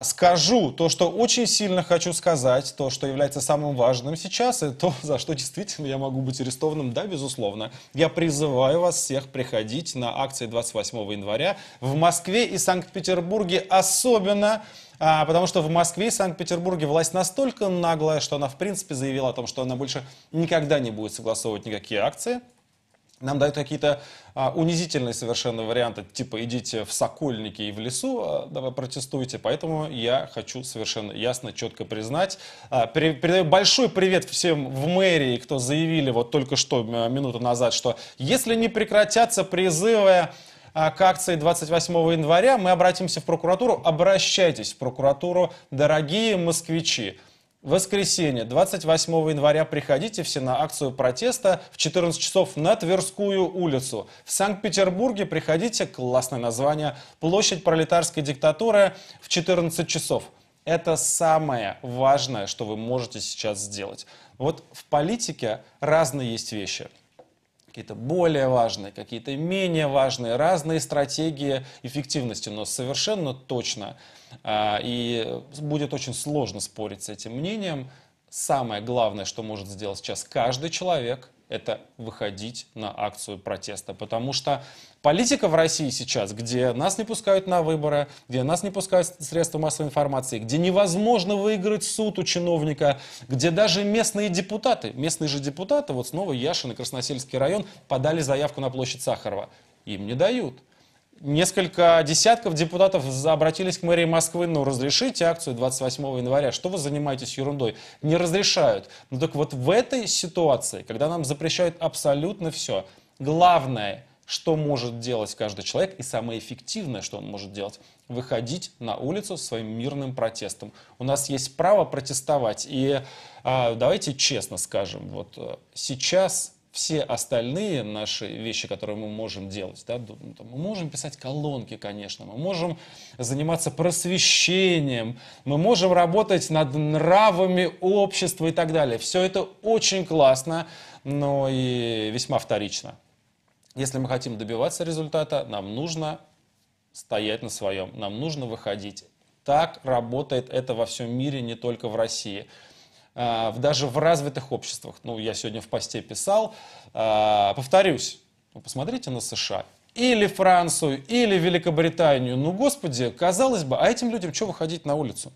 скажу то, что очень сильно хочу сказать, то, что является самым важным сейчас, и то, за что действительно я могу быть арестованным, да, безусловно. Я призываю вас всех приходить на акции 28 января в Москве и Санкт-Петербурге особенно, а, потому что в Москве и Санкт-Петербурге власть настолько наглая, что она, в принципе, заявила о том, что она больше никогда не будет согласовывать никакие акции, нам дают какие-то а, унизительные совершенно варианты, типа идите в Сокольники и в лесу, а, давай протестуйте. Поэтому я хочу совершенно ясно, четко признать. А, передаю большой привет всем в мэрии, кто заявили вот только что, минуту назад, что если не прекратятся призывы а, к акции 28 января, мы обратимся в прокуратуру. Обращайтесь в прокуратуру, дорогие москвичи воскресенье, 28 января, приходите все на акцию протеста в 14 часов на Тверскую улицу. В Санкт-Петербурге приходите, классное название, площадь пролетарской диктатуры в 14 часов. Это самое важное, что вы можете сейчас сделать. Вот в политике разные есть вещи какие-то более важные, какие-то менее важные, разные стратегии эффективности, но совершенно точно. А, и будет очень сложно спорить с этим мнением. Самое главное, что может сделать сейчас каждый человек – это выходить на акцию протеста. Потому что политика в России сейчас, где нас не пускают на выборы, где нас не пускают средства массовой информации, где невозможно выиграть суд у чиновника, где даже местные депутаты, местные же депутаты, вот снова Яшин и Красносельский район подали заявку на площадь Сахарова. Им не дают. Несколько десятков депутатов обратились к мэрии Москвы, ну разрешите акцию 28 января, что вы занимаетесь ерундой? Не разрешают. Ну так вот в этой ситуации, когда нам запрещают абсолютно все, главное, что может делать каждый человек и самое эффективное, что он может делать, выходить на улицу своим мирным протестом. У нас есть право протестовать. И э, давайте честно скажем, вот э, сейчас все остальные наши вещи, которые мы можем делать, да, ну, мы можем писать колонки, конечно, мы можем заниматься просвещением, мы можем работать над нравами общества и так далее. Все это очень классно, но и весьма вторично. Если мы хотим добиваться результата, нам нужно стоять на своем, нам нужно выходить. Так работает это во всем мире, не только в России. Э, даже в развитых обществах. Ну, я сегодня в посте писал. Э, повторюсь, посмотрите на США. Или Францию, или Великобританию. Ну, господи, казалось бы, а этим людям что выходить на улицу?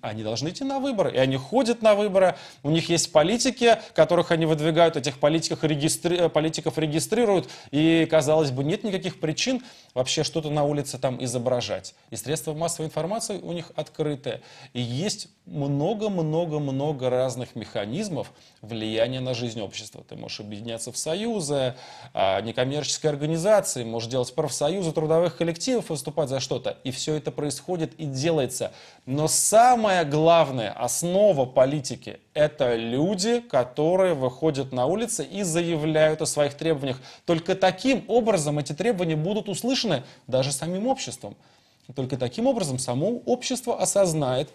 они должны идти на выборы, и они ходят на выборы, у них есть политики, которых они выдвигают, этих политиков, регистри... политиков регистрируют, и, казалось бы, нет никаких причин вообще что-то на улице там изображать. И средства массовой информации у них открытые. И есть много-много-много разных механизмов влияния на жизнь общества. Ты можешь объединяться в союзы, а, некоммерческие организации, можешь делать профсоюзы трудовых коллективов, выступать за что-то. И все это происходит и делается. Но сам Самая главная основа политики – это люди, которые выходят на улицы и заявляют о своих требованиях. Только таким образом эти требования будут услышаны даже самим обществом. Только таким образом само общество осознает,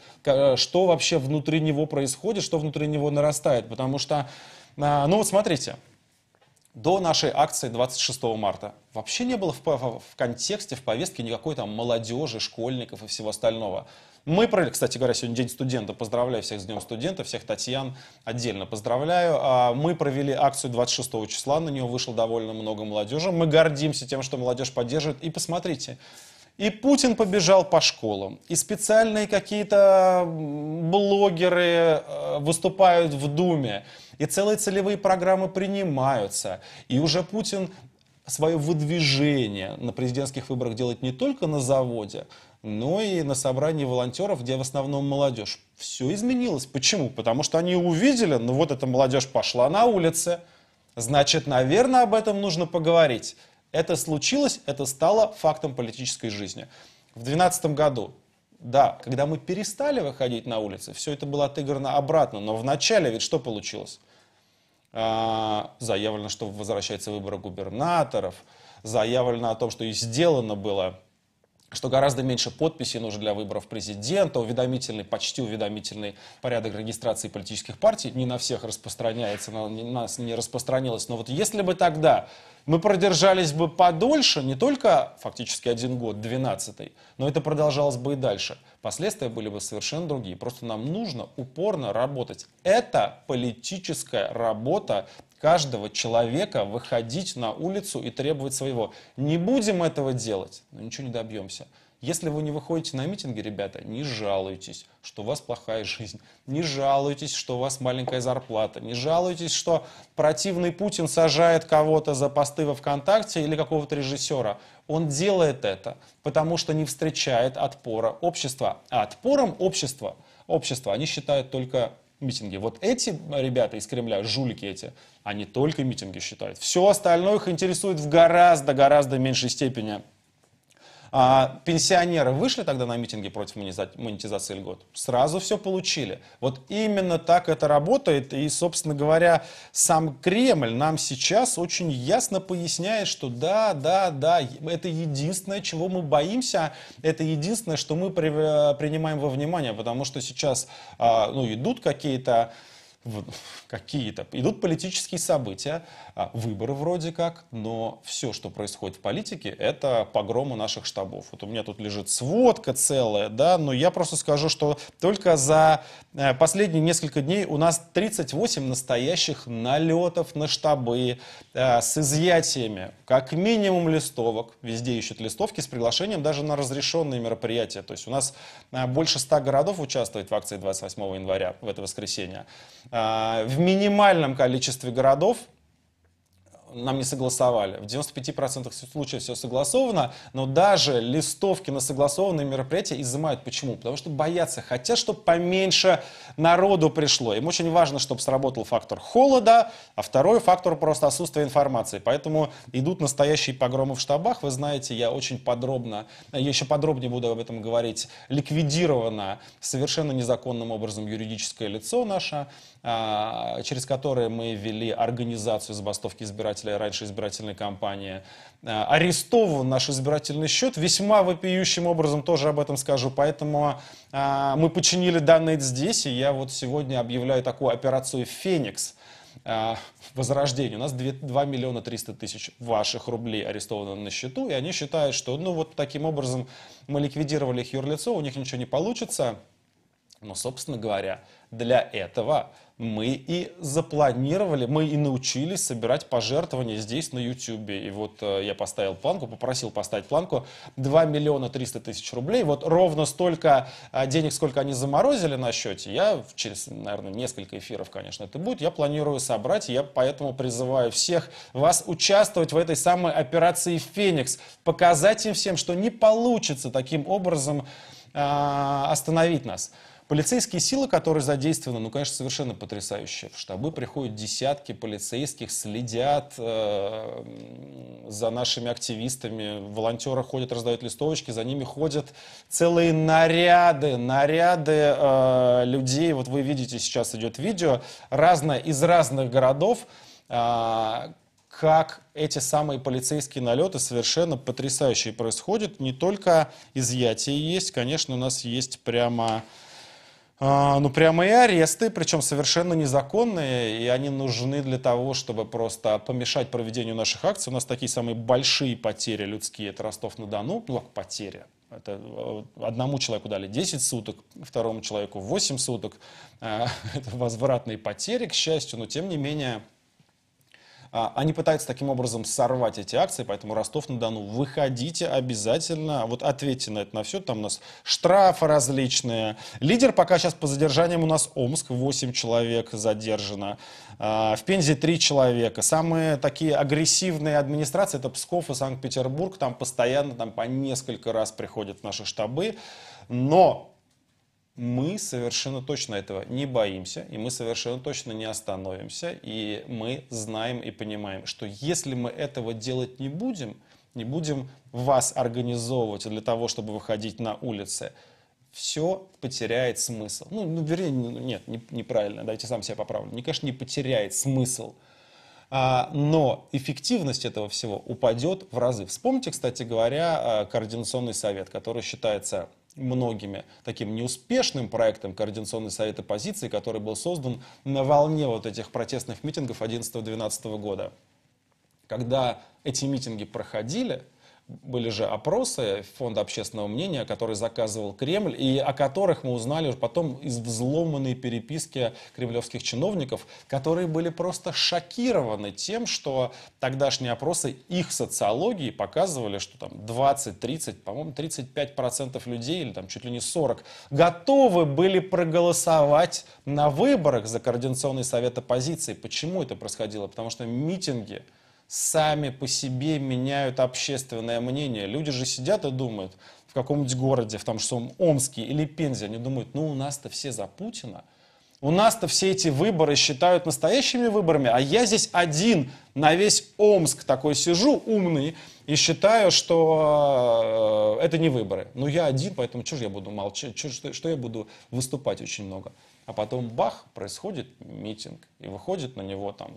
что вообще внутри него происходит, что внутри него нарастает. Потому что, а, ну вот смотрите, до нашей акции 26 марта вообще не было в, в, в контексте, в повестке никакой там молодежи, школьников и всего остального. Мы провели, кстати говоря, сегодня День студента. Поздравляю всех с Днем студента, всех Татьян отдельно поздравляю. А, мы провели акцию 26 числа, на нее вышло довольно много молодежи. Мы гордимся тем, что молодежь поддерживает. И посмотрите, и Путин побежал по школам, и специальные какие-то блогеры, э, выступают в Думе, и целые целевые программы принимаются. И уже Путин свое выдвижение на президентских выборах делать не только на заводе, но и на собрании волонтеров, где в основном молодежь. Все изменилось. Почему? Потому что они увидели, ну вот эта молодежь пошла на улице, значит, наверное, об этом нужно поговорить. Это случилось, это стало фактом политической жизни. В 2012 году да, когда мы перестали выходить на улицы, все это было отыграно обратно, но вначале ведь что получилось? А, заявлено, что возвращается выборы губернаторов, заявлено о том, что и сделано было что гораздо меньше подписей нужно для выборов президента, уведомительный, почти уведомительный порядок регистрации политических партий не на всех распространяется, на нас не распространилось. Но вот если бы тогда мы продержались бы подольше, не только фактически один год, 12-й, но это продолжалось бы и дальше. Последствия были бы совершенно другие. Просто нам нужно упорно работать. Это политическая работа каждого человека выходить на улицу и требовать своего. Не будем этого делать, но ничего не добьемся. Если вы не выходите на митинги, ребята, не жалуйтесь, что у вас плохая жизнь, не жалуйтесь, что у вас маленькая зарплата, не жалуйтесь, что противный Путин сажает кого-то за посты во ВКонтакте или какого-то режиссера. Он делает это, потому что не встречает отпора общества. А отпором общества, общества они считают только митинги. Вот эти ребята из Кремля, жулики эти, они только митинги считают. Все остальное их интересует в гораздо-гораздо меньшей степени. А пенсионеры вышли тогда на митинги против монетизации льгот? Сразу все получили. Вот именно так это работает. И, собственно говоря, сам Кремль нам сейчас очень ясно поясняет, что да, да, да, это единственное, чего мы боимся, это единственное, что мы при, принимаем во внимание, потому что сейчас а, ну, идут какие-то какие-то. Идут политические события, а, выборы вроде как, но все, что происходит в политике, это погромы наших штабов. Вот у меня тут лежит сводка целая, да, но я просто скажу, что только за э, последние несколько дней у нас 38 настоящих налетов на штабы э, с изъятиями, как минимум листовок, везде ищут листовки с приглашением даже на разрешенные мероприятия. То есть у нас э, больше 100 городов участвует в акции 28 января в это воскресенье. Э, в минимальном количестве городов нам не согласовали. В 95% случаев все согласовано, но даже листовки на согласованные мероприятия изымают. Почему? Потому что боятся, хотят, чтобы поменьше народу пришло. Им очень важно, чтобы сработал фактор холода, а второй фактор просто отсутствие информации. Поэтому идут настоящие погромы в штабах. Вы знаете, я очень подробно, я еще подробнее буду об этом говорить, ликвидировано совершенно незаконным образом юридическое лицо наше, а, через которое мы ввели организацию забастовки избирателей избирателей, раньше избирательной кампании, э, арестован наш избирательный счет, весьма вопиющим образом тоже об этом скажу, поэтому э, мы починили данные здесь, и я вот сегодня объявляю такую операцию «Феникс», э, возрождение. У нас 2, 2 миллиона 300 тысяч ваших рублей арестовано на счету, и они считают, что ну вот таким образом мы ликвидировали их юрлицо, у них ничего не получится, но, собственно говоря, для этого мы и запланировали, мы и научились собирать пожертвования здесь, на YouTube. И вот э, я поставил планку, попросил поставить планку 2 миллиона 300 тысяч рублей. Вот ровно столько э, денег, сколько они заморозили на счете, я через, наверное, несколько эфиров, конечно, это будет, я планирую собрать. Я поэтому призываю всех вас участвовать в этой самой операции «Феникс», показать им всем, что не получится таким образом э, остановить нас. Полицейские силы, которые задействованы, ну, конечно, совершенно потрясающие. В штабы приходят десятки полицейских, следят э, за нашими активистами. Волонтеры ходят, раздают листовочки, за ними ходят целые наряды, наряды э, людей. Вот вы видите, сейчас идет видео, разное из разных городов. Э, как эти самые полицейские налеты совершенно потрясающие происходят. Не только изъятия есть, конечно, у нас есть прямо а, ну, прямо и аресты, причем совершенно незаконные, и они нужны для того, чтобы просто помешать проведению наших акций. У нас такие самые большие потери людские, это Ростов-на-Дону, ну, как потери. Это э, одному человеку дали 10 суток, второму человеку 8 суток. А, это возвратные потери, к счастью, но тем не менее а, они пытаются таким образом сорвать эти акции, поэтому Ростов-на-Дону, выходите обязательно, вот ответьте на это на все, там у нас штрафы различные. Лидер пока сейчас по задержаниям у нас Омск, 8 человек задержано. А, в Пензе 3 человека. Самые такие агрессивные администрации это Псков и Санкт-Петербург. Там постоянно там по несколько раз приходят в наши штабы. Но мы совершенно точно этого не боимся, и мы совершенно точно не остановимся, и мы знаем и понимаем, что если мы этого делать не будем, не будем вас организовывать для того, чтобы выходить на улицы, все потеряет смысл. Ну, ну вернее, ну, нет, не, неправильно, давайте сам себя поправлю. Не, конечно, не потеряет смысл. А, но эффективность этого всего упадет в разы. Вспомните, кстати говоря, э, координационный совет, который считается многими таким неуспешным проектом Координационный совет оппозиции, который был создан на волне вот этих протестных митингов 11-12 года. Когда эти митинги проходили, были же опросы Фонда общественного мнения, который заказывал Кремль, и о которых мы узнали уже потом из взломанной переписки кремлевских чиновников, которые были просто шокированы тем, что тогдашние опросы их социологии показывали, что там 20-30, по-моему, 35% процентов людей, или там чуть ли не 40, готовы были проголосовать на выборах за Координационный совет оппозиции. Почему это происходило? Потому что митинги, сами по себе меняют общественное мнение. Люди же сидят и думают в каком-нибудь городе, в том же Омске или Пензе, они думают, ну у нас-то все за Путина, у нас-то все эти выборы считают настоящими выборами, а я здесь один на весь Омск такой сижу, умный, и считаю, что э, это не выборы. Но я один, поэтому что же я буду молчать, что, что, что я буду выступать очень много. А потом бах, происходит митинг, и выходит на него там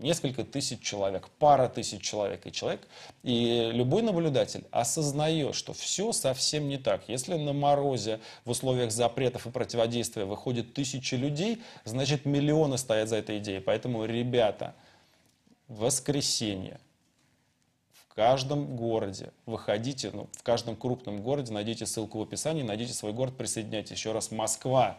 несколько тысяч человек, пара тысяч человек и человек. И любой наблюдатель осознает, что все совсем не так. Если на морозе в условиях запретов и противодействия выходит тысячи людей, значит миллионы стоят за этой идеей. Поэтому, ребята, в воскресенье в каждом городе выходите, ну, в каждом крупном городе, найдите ссылку в описании, найдите свой город, присоединяйтесь. Еще раз, Москва,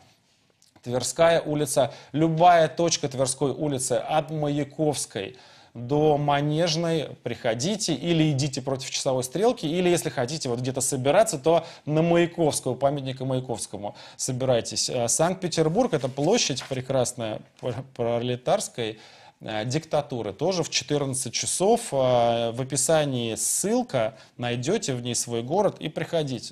Тверская улица, любая точка Тверской улицы от Маяковской до Манежной приходите или идите против часовой стрелки, или если хотите вот где-то собираться, то на Маяковскую, памятника Маяковскому собирайтесь. Э, Санкт-Петербург, это площадь прекрасная, пролетарской, э, диктатуры. Тоже в 14 часов э, в описании ссылка, найдете в ней свой город и приходите.